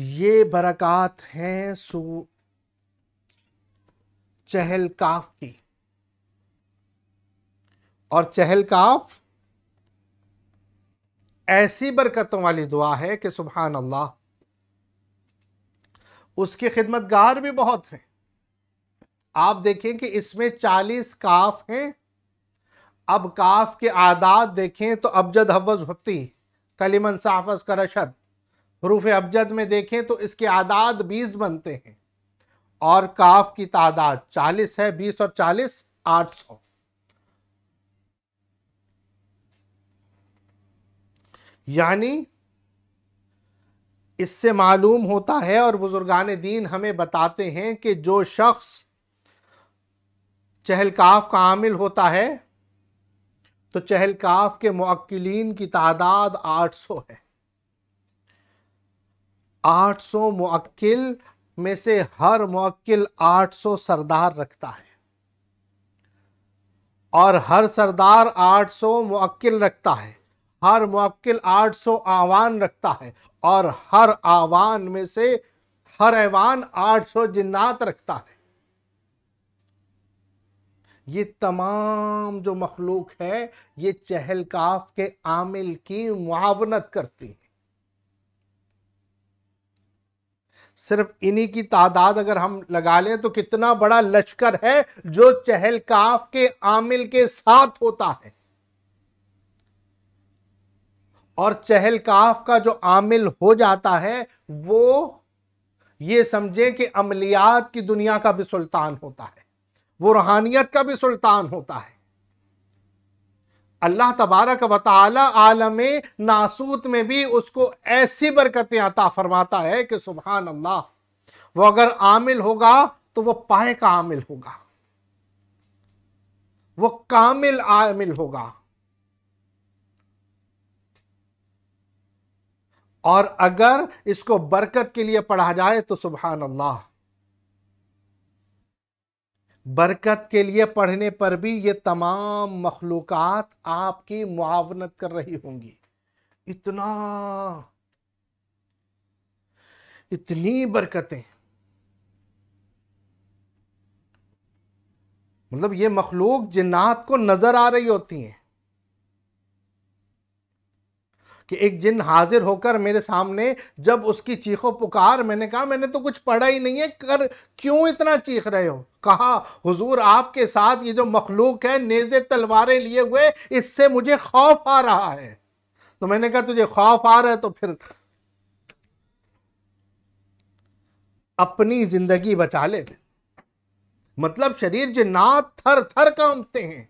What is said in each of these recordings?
ये बरकत हैं सो चहल काफ की और चहल काफ ऐसी बरकतों वाली दुआ है कि सुबहान अल्लाह खिदमत खिदमतगार भी बहुत हैं आप देखें कि इसमें चालीस काफ हैं अब काफ के आदात देखें तो अबजद हवज होती कलीमन साफज का रशद हरूफ अबजद में देखें तो इसके आदाद बीस बनते हैं और काफ की तादाद चालीस है बीस और चालीस आठ सौ यानी इससे मालूम होता है और बुजुर्गान दीन हमें बताते हैं कि जो शख्स चहलकाफ का आमिल होता है तो चहलकाफ के मक्किलीन की तादाद 800 है 800 मुक्किल में से हर मुक्किल 800 सरदार रखता है और हर सरदार 800 मुक्किल रखता है हर मुक्किल 800 आवान रखता है और हर आवान में से हर ऐवान 800 जिन्नात रखता है ये तमाम जो मखलूक है ये चहलकाफ के आमिल की मुआवनत करती है सिर्फ इन्हीं की तादाद अगर हम लगा लें तो कितना बड़ा लश्कर है जो चहलकाफ के आमिल के साथ होता है और चहलकाफ का जो आमिल हो जाता है वो ये समझे कि अमलियात की दुनिया का भी सुल्तान होता है वो रूहानियत का भी सुल्तान होता है अल्लाह तबारक वाली आलम नासूत में भी उसको ऐसी बरकतें अता फरमाता है कि सुबहान अल्लाह वो अगर आमिल होगा तो वो पाए का आमिल होगा वो कामिल आमिल होगा और अगर इसको बरकत के लिए पढ़ा जाए तो सुबहान अल्लाह बरकत के लिए पढ़ने पर भी ये तमाम मखलूक आपकी मुआवनत कर रही होंगी इतना इतनी बरकतें मतलब ये मखलूक जिन्नात को नज़र आ रही होती हैं कि एक जिन हाजिर होकर मेरे सामने जब उसकी चीखों पुकार मैंने कहा मैंने तो कुछ पढ़ा ही नहीं है कर क्यों इतना चीख रहे हो कहा हुजूर आपके साथ ये जो मखलूक है नेजे तलवारें लिए हुए इससे मुझे खौफ आ रहा है तो मैंने कहा तुझे खौफ आ रहा है तो फिर अपनी जिंदगी बचा ले मतलब शरीर जिन्नात थर थर कांपते हैं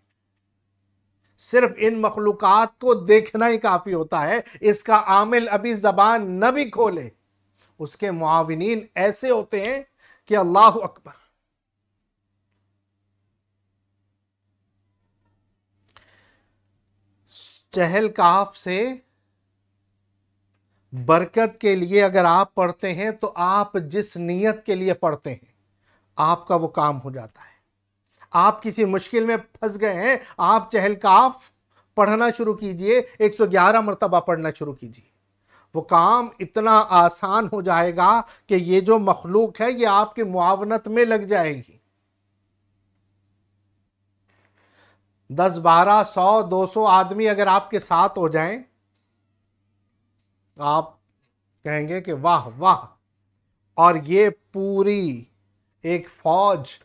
सिर्फ इन मखलूकत को देखना ही काफ़ी होता है इसका आमिल अभी ज़बान न भी खोले उसके मुआविन ऐसे होते हैं कि अल्लाह अकबर चहल काफ से बरकत के लिए अगर आप पढ़ते हैं तो आप जिस नीयत के लिए पढ़ते हैं आपका वो काम हो जाता है आप किसी मुश्किल में फंस गए हैं आप चहलकाफ पढ़ना शुरू कीजिए 111 मरतबा पढ़ना शुरू कीजिए वो काम इतना आसान हो जाएगा कि ये जो मखलूक है ये आपकी मुआवनत में लग जाएगी दस बारह सौ दो सौ आदमी अगर आपके साथ हो जाए आप कहेंगे कि वाह वाह और ये पूरी एक फौज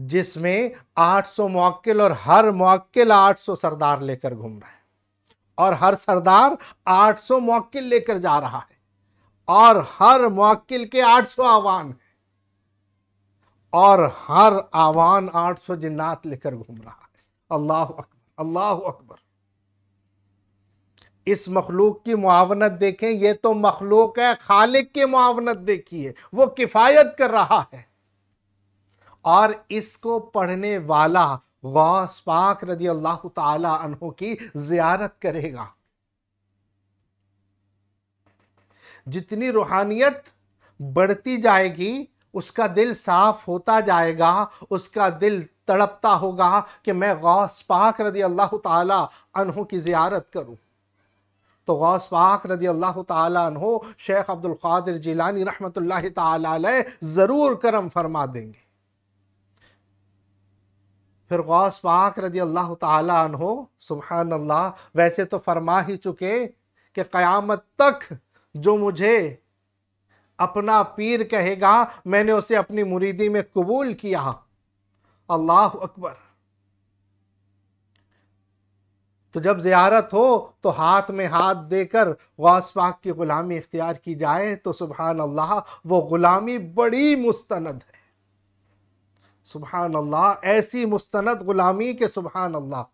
जिसमें 800 मौक्ल और हर मौक्ल 800 सरदार लेकर घूम रहा है और हर सरदार 800 मौक्ल लेकर जा रहा है और हर मौक्ल के 800 आवान है और हर आवान 800 जिन्नात लेकर घूम रहा है अल्लाह अकबर अल्लाह अकबर इस मखलूक की मुआवनत देखें ये तो मखलूक है खालिक की मुआवनत देखिए वो किफ़ायत कर रहा है और इसको पढ़ने वाला गौस पाक रदी अल्लाह तहो की जियारत करेगा जितनी रूहानियत बढ़ती जाएगी उसका दिल साफ होता जाएगा उसका दिल तड़पता होगा कि मैं गौस पाक रदी अल्लाह तहों की ज़ियारत करूं तो गौस पाक रदी अल्लाह तहो शेख अब्दुल कादिर जिलानी रहमत ला ज़रूर करम फरमा देंगे फिर गौस पाक रजी अल्लाह तहो सुबहान अल्लाह वैसे तो फरमा ही चुके कि क़यामत तक जो मुझे अपना पीर कहेगा मैंने उसे अपनी मुरीदी में कबूल किया अल्लाह अकबर तो जब ज़ियारत हो तो हाथ में हाथ देकर गौस पाक की ग़ुलामी इख्तियार की जाए तो सुबहान अल्लाह वो ग़ुलामी बड़ी मुस्तंद है सुबहान अल्लाह ऐसी मुस्तनद गुलामी के सुबहान अल्लाह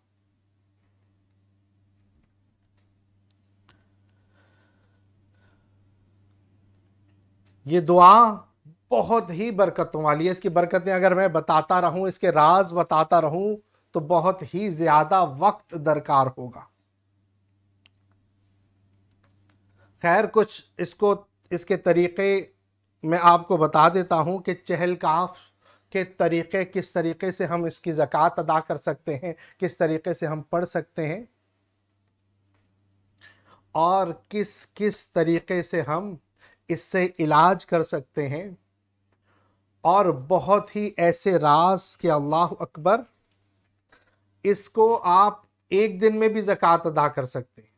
ये दुआ बहुत ही बरकतों वाली है इसकी बरकतें अगर मैं बताता रहूं इसके राज बताता रहूं तो बहुत ही ज्यादा वक्त दरकार होगा खैर कुछ इसको इसके तरीके मैं आपको बता देता हूं कि चहल काफ के तरीक़े किस तरीके से हम इसकी ज़क़़त अदा कर सकते हैं किस तरीके से हम पढ़ सकते हैं और किस किस तरीके से हम इससे इलाज कर सकते हैं और बहुत ही ऐसे राज के अल्लाह अकबर इसको आप एक दिन में भी ज़क़़त अदा कर सकते हैं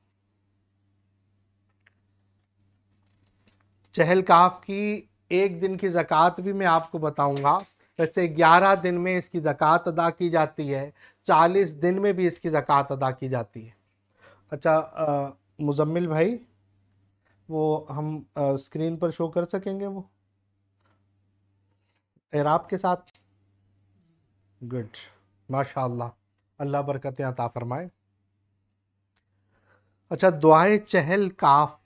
चहल काफ की एक दिन की ज़क़़त भी मैं आपको बताऊंगा जैसे ग्यारह दिन में इसकी ज़क़़त अदा की जाती है चालीस दिन में भी इसकी ज़क़़त अदा की जाती है अच्छा मुजम्मिल भाई वो हम आ, स्क्रीन पर शो कर सकेंगे वो एराब के साथ गुड माशाल्लाह अल्लाह बरकत अता फरमाए अच्छा दुआए चहल काफ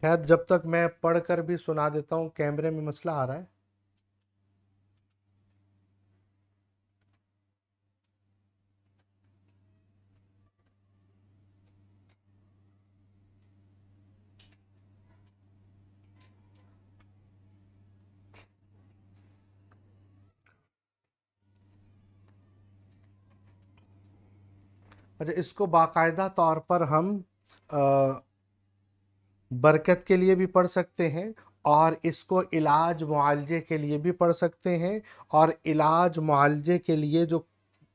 खैर जब तक मैं पढ़कर भी सुना देता हूँ कैमरे में मसला आ रहा है इसको बाकायदा तौर पर हम आ, बरकत के लिए भी पढ़ सकते हैं और इसको इलाज मुआलजे के लिए भी पढ़ सकते हैं और इलाज मुआलजे के लिए जो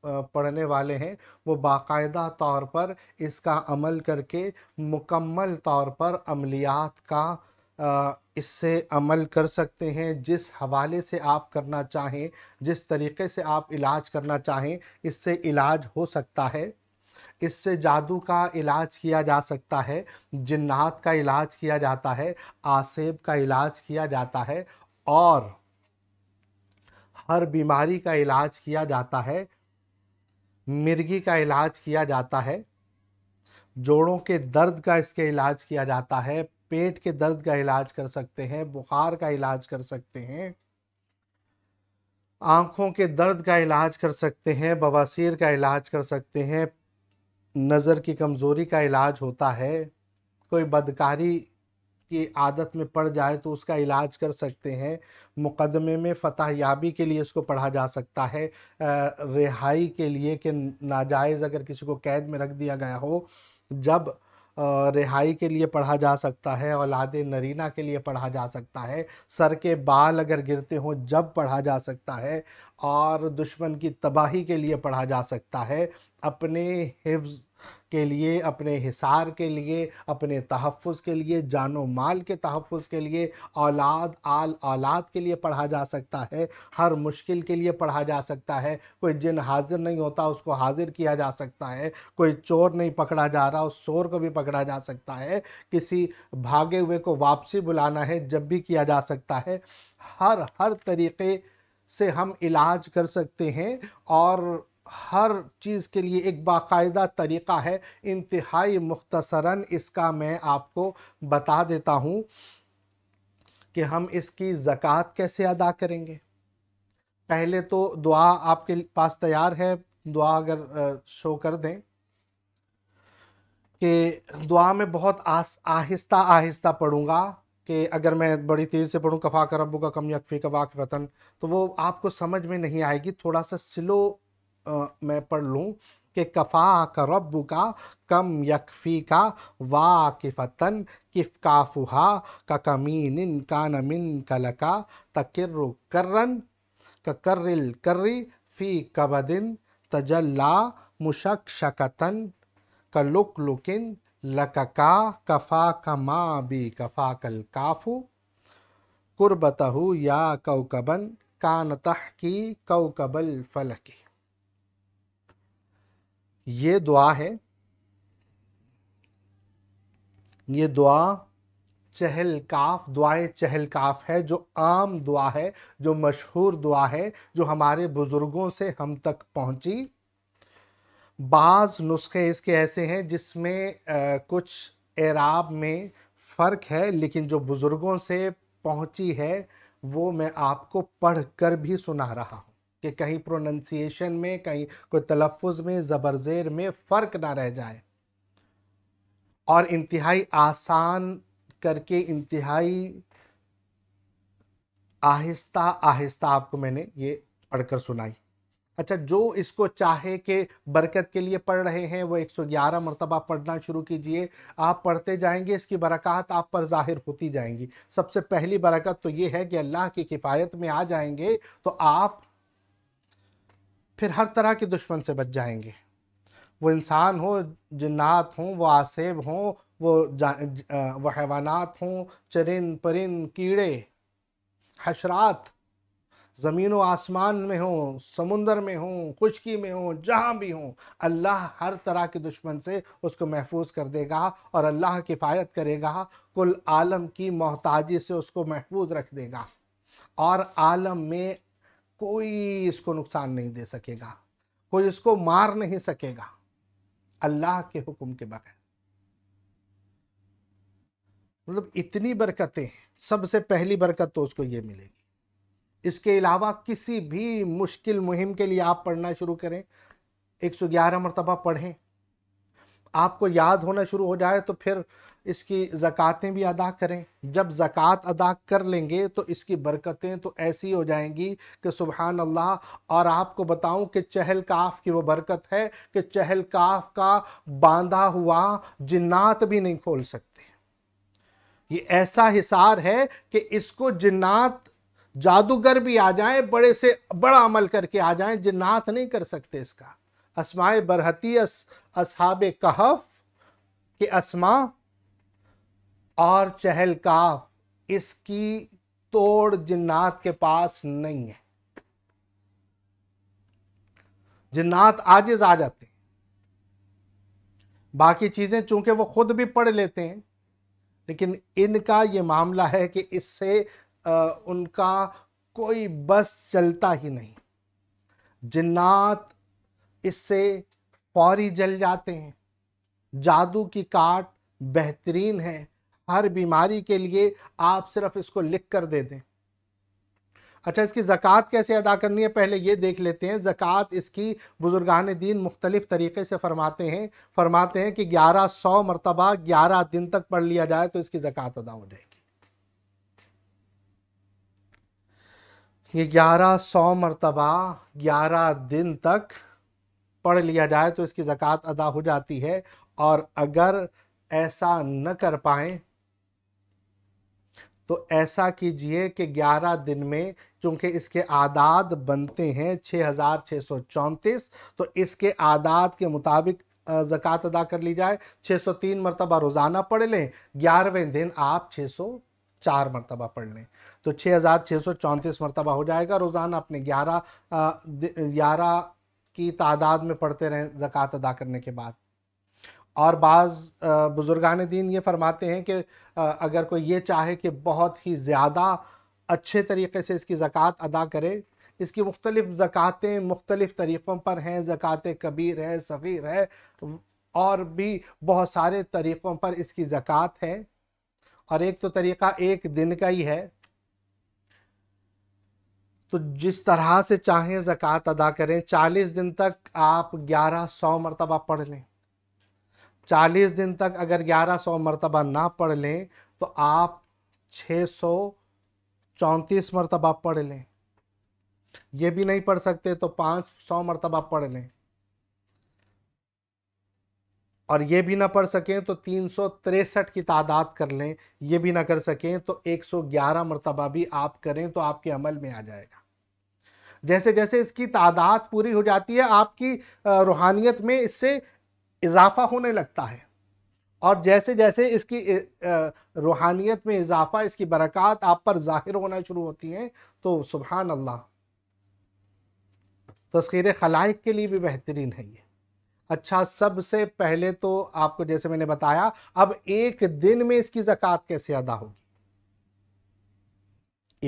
पढ़ने वाले हैं वो बाकायदा तौर पर इसका अमल करके मुकम्मल तौर पर अमलियात का इससे अमल कर सकते हैं जिस हवाले से आप करना चाहें जिस तरीके से आप इलाज करना चाहें इससे इलाज हो सकता है इससे जादू का इलाज किया जा सकता है जिन्नात का इलाज किया जाता है आसेब का इलाज किया जाता है और हर बीमारी का इलाज किया जाता है मिर्गी का इलाज किया जाता है जोड़ों के दर्द का इसके इलाज किया जाता है पेट के दर्द का इलाज कर सकते हैं बुखार का इलाज कर सकते हैं आंखों के दर्द का इलाज कर सकते हैं बवासीर का इलाज कर सकते हैं नज़र की कमज़ोरी का इलाज होता है कोई बदकारी की आदत में पड़ जाए तो उसका इलाज कर सकते हैं मुकदमे में फ़तह याबी के लिए इसको पढ़ा जा सकता है रिहाई के लिए कि नाजायज़ अगर किसी को कैद में रख दिया गया हो जब रिहाई के लिए पढ़ा जा सकता है औलाद नरीना के लिए पढ़ा जा सकता है सर के बाल अगर गिरते हों जब पढ़ा जा सकता है और दुश्मन की तबाही के लिए पढ़ा जा सकता है अपने हिफ्ज़ के लिए अपने हिसार के लिए अपने तहफ़ के लिए जानो माल के तहफ़ के लिए औलाद आल औलाद के लिए पढ़ा जा सकता है हर मुश्किल के लिए पढ़ा जा सकता है कोई जिन हाजिर नहीं होता उसको हाजिर किया जा सकता है कोई चोर नहीं पकड़ा जा रहा उस चोर को भी पकड़ा जा सकता है किसी भागे हुए को वापसी बुलाना है जब भी किया जा सकता है हर हर तरीके से हम इलाज कर सकते हैं और हर चीज़ के लिए एक बाकायदा तरीक़ा है इंतहाई मुख्तसरा इसका मैं आपको बता देता हूँ कि हम इसकी ज़क़़त कैसे अदा करेंगे पहले तो दुआ आपके पास तैयार है दुआ अगर शो कर दें कि दुआ में बहुत आस आहिस्ता आहिस्ता पढ़ूँगा कि अगर मैं बड़ी तेज़ से पढ़ूँ कफ़ा रबू का कम यकफ़ी वाक वतन तो वो आपको समझ में नहीं आएगी थोड़ा सा स्लो मैं पढ़ लूँ कि कफ़ा का रब का कम यकफ़ी का वाकिफ़तन किफ काफुहा का कमीन का नमिन कलका तकिर्र कर्रन का करिल कर्री फ़ी कबदिन तजल्ला मुशक शकतन का लुक लुकिन लकका कफ़ा कमा बी कफ़ा कल काफु कुर्बतहु या कौकबन कान तह की कौकबल फलकी ये दुआ है ये दुआ चहल काफ दुआए चहल काफ है जो आम दुआ है जो मशहूर दुआ है जो हमारे बुज़ुर्गों से हम तक पहुंची बाज़ नुस्खे इसके ऐसे हैं जिसमें कुछ एराब में फ़र्क है लेकिन जो बुज़ुर्गों से पहुंची है वो मैं आपको पढ़ कर भी सुना रहा कि कहीं प्रोनंसिएशन में कहीं कोई तलफ़ में ज़बरज़ेर में फ़र्क ना रह जाए और इंतहाई आसान करके इंतहाई आहिस्ता आहिस्ता आपको मैंने ये पढ़कर सुनाई अच्छा जो इसको चाहे कि बरकत के लिए पढ़ रहे हैं वो 111 मरतबा पढ़ना शुरू कीजिए आप पढ़ते जाएंगे इसकी बरकत आप पर ज़ाहिर होती जाएंगी सबसे पहली बरकत तो ये है कि अल्लाह की किफ़ायत में आ जाएंगे तो आप फिर हर तरह के दुश्मन से बच जाएंगे वो इंसान हो जन्ात हों वो आसेब हों वो जा वह हैवानात हों चरिंद परिंद कीड़े हशरात ज़मीन व आसमान में हों समुंदर में हों खुश्की में हों जहाँ भी हों अल्लाह हर तरह के दुश्मन से उसको महफूज कर देगा और अल्लाह किफ़ायत करेगा कुल आलम की मोहताजी से उसको महफूज रख देगा और आलम में कोई इसको नुकसान नहीं दे सकेगा कोई इसको मार नहीं सकेगा अल्लाह के हुक्म के बगैर मतलब इतनी बरकतें सबसे पहली बरकत तो उसको ये मिलेगी इसके अलावा किसी भी मुश्किल मुहिम के लिए आप पढ़ना शुरू करें एक सौ ग्यारह मरतबा पढ़ें आपको याद होना शुरू हो जाए तो फिर इसकी ज़क़़तें भी अदा करें जब ज़क़़त अदा कर लेंगे तो इसकी बरकतें तो ऐसी हो जाएंगी कि सुबहान अल्लाह और आपको बताऊं कि चहल काफ की वो बरकत है कि चहल काफ का बांधा हुआ जिन्नात भी नहीं खोल सकते ये ऐसा हिसार है कि इसको जिन्नात जादूगर भी आ जाए बड़े से बड़ा अमल करके आ जाए जिन्नात नहीं कर सकते इसका असमाय बरहती असहाब कहफ के असमा और चहल काफ इसकी तोड़ जिन्नात के पास नहीं है जिन्नात आजिज आ जाते हैं बाकी चीज़ें चूंकि वो खुद भी पढ़ लेते हैं लेकिन इनका ये मामला है कि इससे आ, उनका कोई बस चलता ही नहीं जिन्नात इससे फौरी जल जाते हैं जादू की काट बेहतरीन है हर बीमारी के लिए आप सिर्फ इसको लिख कर दे दें अच्छा इसकी ज़क़़त कैसे अदा करनी है पहले ये देख लेते हैं ज़क़़त इसकी बुज़ुर्गान दीन मुख्तलिफ़ तरीके से फ़रमाते हैं फ़रमाते हैं कि ग्यारह सौ मरतबा ग्यारह दिन तक पढ़ लिया जाए तो इसकी ज़क़़त अदा हो जाएगी ये ग्यारह सौ मरतबा ग्यारह दिन तक पढ़ लिया जाए तो इसकी ज़क़़त अदा हो जाती है और अगर ऐसा न कर पाएँ तो ऐसा कीजिए कि 11 दिन में चूँकि इसके आदाद बनते हैं छः हज़ार छः सौ चौंतीस तो इसके आदाद के मुताबिक ज़क़़त अदा कर ली जाए 603 मरतबा रोज़ाना पढ़ लें ग्यारहवें दिन आप 604 मरतबा पढ़ लें तो 6,634 मरतबा हो जाएगा रोज़ाना अपने 11 11 की तादाद में पढ़ते रहें ज़क़़त अदा करने के बाद और बाज़ बुज़ुर्गान दीन ये फरमाते हैं कि अगर कोई ये चाहे कि बहुत ही ज़्यादा अच्छे तरीके से इसकी ज़क़़त अदा करे इसकी मुख्तलिफ़ ज़क़ातें मुख्तलिफ़ तरीक़ों पर हैं ज़क़़त कबीर है सग़ीर है और भी बहुत सारे तरीक़ों पर इसकी ज़क़़त है और एक तो तरीक़ा एक दिन का ही है तो जिस तरह से चाहें ज़क़़त अदा करें चालीस दिन तक आप ग्यारह सौ मरतबा पढ़ लें चालीस दिन तक अगर ग्यारह सौ मरतबा ना पढ़ लें तो आप छः सौ चौंतीस मरतबा पढ़ लें ये भी नहीं पढ़ सकते तो पाँच सौ मरतबा पढ़ लें और ये भी ना पढ़ सकें तो तीन सौ तिरसठ की तादाद कर लें ये भी ना कर सकें तो एक सौ ग्यारह मरतबा भी आप करें तो आपके अमल में आ जाएगा जैसे जैसे इसकी तादाद पूरी हो जाती है आपकी रूहानियत में इससे इजाफा होने लगता है और जैसे जैसे इसकी रूहानियत में इजाफा इसकी बरक़ात आप पर ज़ाहिर होना शुरू होती हैं तो सुबहान अल्लाह तस्खीर खलाइक के लिए भी बेहतरीन है ये अच्छा सबसे पहले तो आपको जैसे मैंने बताया अब एक दिन में इसकी ज़क़़त कैसे अदा होगी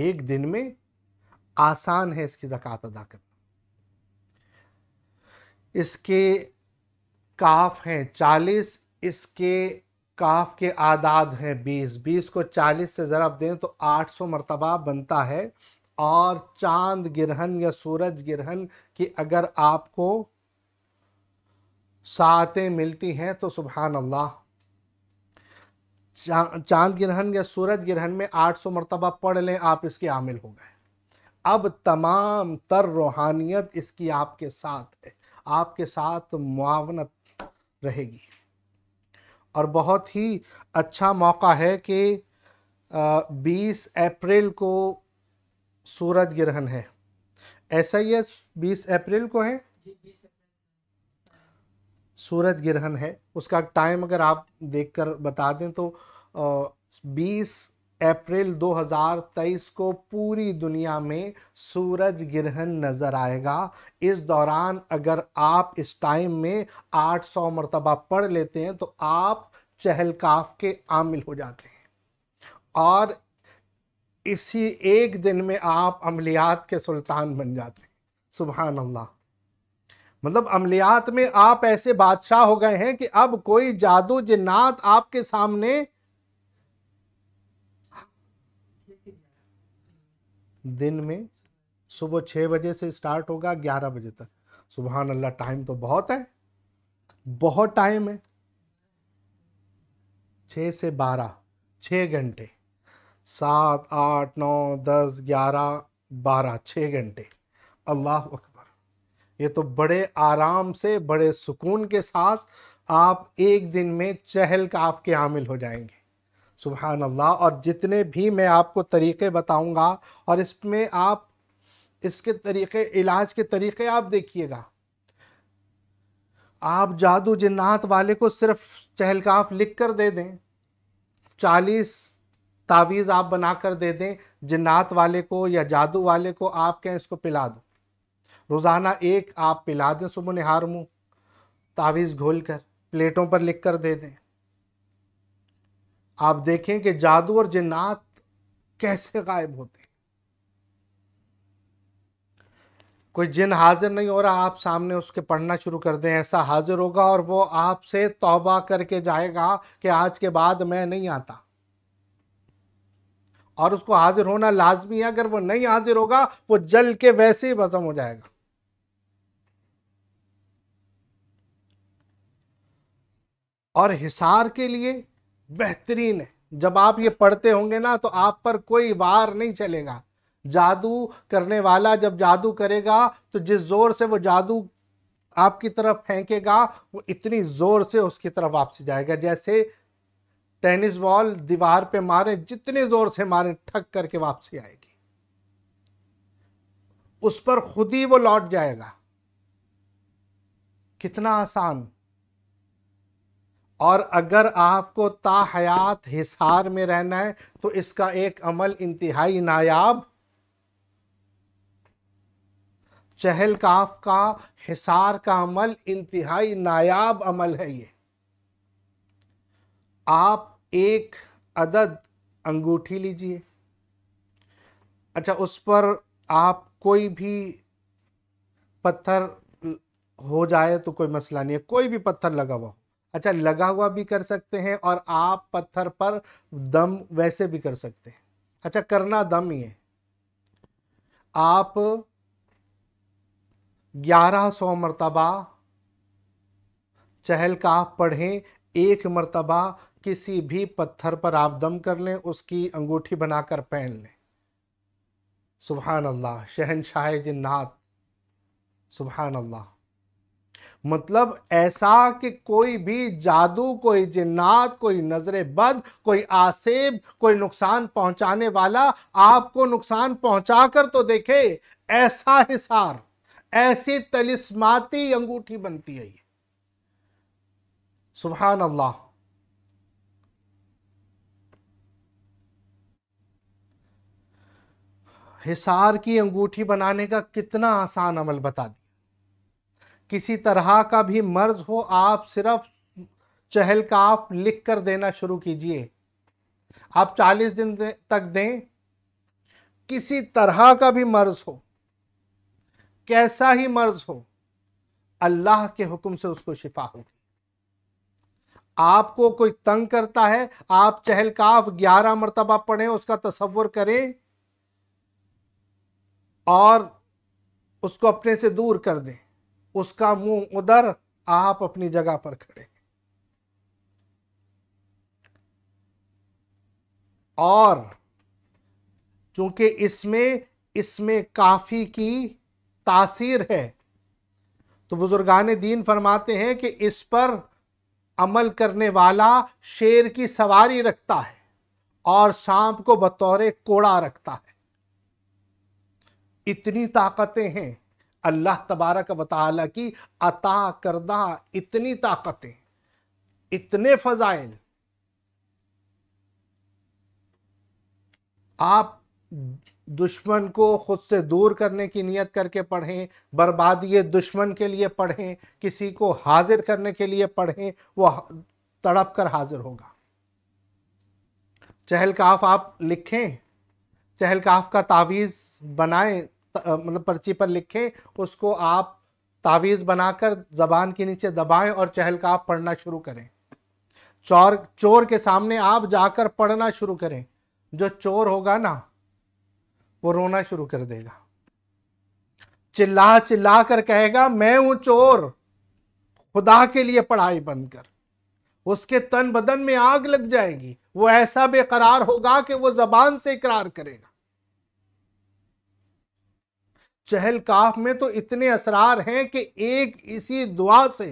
एक दिन में आसान है इसकी ज़क़़त अदा करना इसके काफ हैं चालीस इसके काफ के आदाद हैं बीस बीस को चालीस से ज़रब दें तो आठ सौ मरतबा बनता है और चांद गिरहन या सूरज ग्रहण की अगर आपको सातें मिलती हैं तो सुबहान अल्लाह चा, चांद ग्रहण या सूरज ग्रहण में आठ सौ मरतबा पढ़ लें आप इसके आमिल हो गए अब तमाम तर रूहानियत इसकी आपके साथ है आपके साथ मुआवनत रहेगी और बहुत ही अच्छा मौका है कि 20 अप्रैल को सूरज ग्रहण है ऐसा ही है 20 अप्रैल को है सूरज ग्रहण है उसका टाइम अगर आप देखकर बता दें तो बीस अप्रैल 2023 को पूरी दुनिया में सूरज ग्रहण नज़र आएगा इस दौरान अगर आप इस टाइम में 800 मरतबा पढ़ लेते हैं तो आप चहलकाफ के आमिल हो जाते हैं और इसी एक दिन में आप अमलियात के सुल्तान बन जाते हैं सुबहान अल्लाह मतलब अमलियात में आप ऐसे बादशाह हो गए हैं कि अब कोई जादू जिन्नात आपके सामने दिन में सुबह छः बजे से स्टार्ट होगा ग्यारह बजे तक सुबह अल्लाह टाइम तो बहुत है बहुत टाइम है छः से बारह छः घंटे सात आठ नौ दस ग्यारह बारह छः घंटे अल्लाह अकबर ये तो बड़े आराम से बड़े सुकून के साथ आप एक दिन में चहल का आपके आमिल हो जाएंगे सुबहान अल्लाह और जितने भी मैं आपको तरीक़े बताऊंगा और इसमें आप इसके तरीक़े इलाज के तरीक़े आप देखिएगा आप जादू जन्नात वाले को सिर्फ चहलकाफ लिख कर दे दें चालीस तावीज़ आप बना कर दे दें जन्नात वाले को या जादू वाले को आप कहें इसको पिला दो रोज़ाना एक आप पिला दें सुबह नहार मुँह तावीज़ घोल कर प्लेटों पर लिख कर दे दें आप देखें कि जादू और जिन्नात कैसे गायब होते हैं कोई जिन हाजिर नहीं हो रहा आप सामने उसके पढ़ना शुरू कर दें ऐसा हाजिर होगा और वो आपसे तौबा करके जाएगा कि आज के बाद मैं नहीं आता और उसको हाजिर होना लाजमी है अगर वो नहीं हाजिर होगा वो जल के वैसे ही भसम हो जाएगा और हिसार के लिए बेहतरीन है जब आप ये पढ़ते होंगे ना तो आप पर कोई वार नहीं चलेगा जादू करने वाला जब जादू करेगा तो जिस जोर से वो जादू आपकी तरफ फेंकेगा वो इतनी जोर से उसकी तरफ वापस जाएगा जैसे टेनिस बॉल दीवार पे मारे जितने जोर से मारे ठक करके वापसी आएगी उस पर खुद ही वो लौट जाएगा कितना आसान और अगर आपको ताहयात हिसार में रहना है तो इसका एक अमल इंतहाई नायाब चहल काफ का हिसार का अमल इंतहाई नायाब अमल है ये आप एक अदद अंगूठी लीजिए अच्छा उस पर आप कोई भी पत्थर हो जाए तो कोई मसला नहीं है कोई भी पत्थर लगा हुआ अच्छा लगा हुआ भी कर सकते हैं और आप पत्थर पर दम वैसे भी कर सकते हैं अच्छा करना दम ही है आप ग्यारह सौ मरतबा का पढ़ें एक मरतबा किसी भी पत्थर पर आप दम कर लें उसकी अंगूठी बनाकर पहन लें सुबहान अल्लाह शहनशाह जिन्नात सुबहान अल्लाह मतलब ऐसा कि कोई भी जादू कोई जिन्नात कोई नज़र बद कोई आसेब कोई नुकसान पहुंचाने वाला आपको नुकसान पहुंचा कर तो देखे ऐसा हिसार ऐसी तलिस्माती अंगूठी बनती है ये सुबह अल्लाह हिसार की अंगूठी बनाने का कितना आसान अमल बता दिया किसी तरह का भी मर्ज हो आप सिर्फ चहल का आप लिख कर देना शुरू कीजिए आप 40 दिन दे, तक दें किसी तरह का भी मर्ज हो कैसा ही मर्ज हो अल्लाह के हुक्म से उसको शिफा होगी आपको कोई तंग करता है आप चहलकाफ ग्यारह मरतबा पढ़ें उसका तस्वर करें और उसको अपने से दूर कर दें उसका मुंह उधर आप अपनी जगह पर खड़े और चूंकि इसमें इसमें काफ़ी की तासीर है तो बुजुर्गान दीन फरमाते हैं कि इस पर अमल करने वाला शेर की सवारी रखता है और सांप को बतौरे कोड़ा रखता है इतनी ताकतें हैं अल्लाह तबारक वाल की अता करदा इतनी ताकतें इतने फजाइल आप दुश्मन को खुद से दूर करने की नियत करके पढ़ें बर्बादी दुश्मन के लिए पढ़ें किसी को हाजिर करने के लिए पढ़ें वो तड़प कर हाजिर होगा चहल काफ आप लिखें चहल काफ का तावीज़ बनाएं मतलब पर्ची पर लिखें उसको आप तावीज़ बनाकर ज़बान के नीचे दबाएं और चहलका पढ़ना शुरू करें चोर चोर के सामने आप जाकर पढ़ना शुरू करें जो चोर होगा ना वो रोना शुरू कर देगा चिल्ला चिल्ला कर कहेगा मैं हूं चोर खुदा के लिए पढ़ाई बंद कर उसके तन बदन में आग लग जाएगी वो ऐसा बेकरार होगा कि वो जबान से इकरार करेगा चहल काफ में तो इतने असरार हैं कि एक इसी दुआ से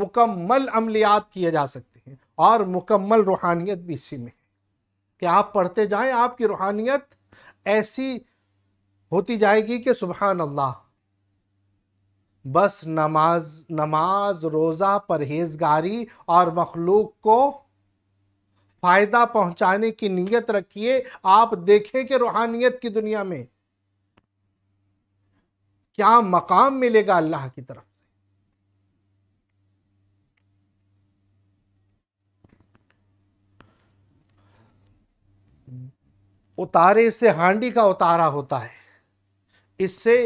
मुकम्मल अमलियात किए जा सकते हैं और मुकम्मल रूहानियत भी इसी में है कि आप पढ़ते जाएं आपकी रूहानियत ऐसी होती जाएगी कि सुबहान अल्लाह बस नमाज नमाज रोज़ा परहेजगारी और मखलूक को फ़ायदा पहुंचाने की नीयत रखिए आप देखें कि रूहानियत की दुनिया में क्या मकाम मिलेगा अल्लाह की तरफ से उतारे से हांडी का उतारा होता है इससे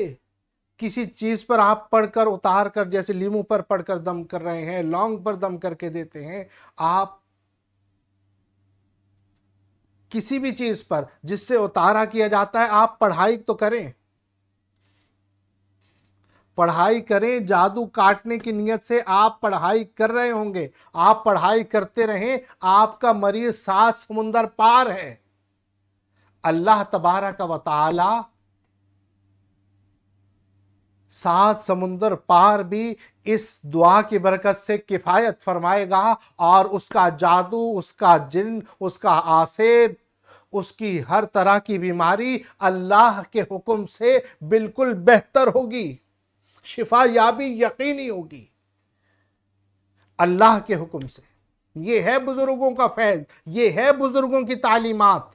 किसी चीज़ पर आप पढ़कर उतार कर जैसे लीमू पर पढ़कर दम कर रहे हैं लौंग पर दम करके देते हैं आप किसी भी चीज़ पर जिससे उतारा किया जाता है आप पढ़ाई तो करें पढ़ाई करें जादू काटने की नियत से आप पढ़ाई कर रहे होंगे आप पढ़ाई करते रहें आपका मरीज सात समुंदर पार है अल्लाह तबारा का वाली सात समुंदर पार भी इस दुआ की बरकत से किफ़ायत फरमाएगा और उसका जादू उसका जिन उसका आसेब उसकी हर तरह की बीमारी अल्लाह के हुक्म से बिल्कुल बेहतर होगी शिफा याबी यकीनी होगी अल्लाह के हुक्म से ये है बुजुर्गों का फैज ये है बुजुर्गों की तालीमत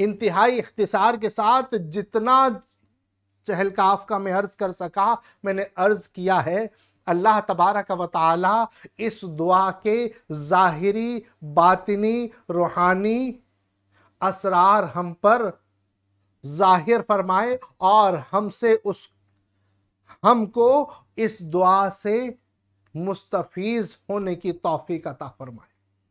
इंतहाई इख्तिसार के साथ जितना चहलकाफ का मैं अर्ज कर सका मैंने अर्ज किया है अल्लाह तबारक व ताली इस दुआ के ज़ाहरी बातनी रूहानी असरार हम पर जाहिर फरमाए और हमसे उस हमको इस दुआ से मुस्तफ़ होने की तोफ़ी अता फरमाए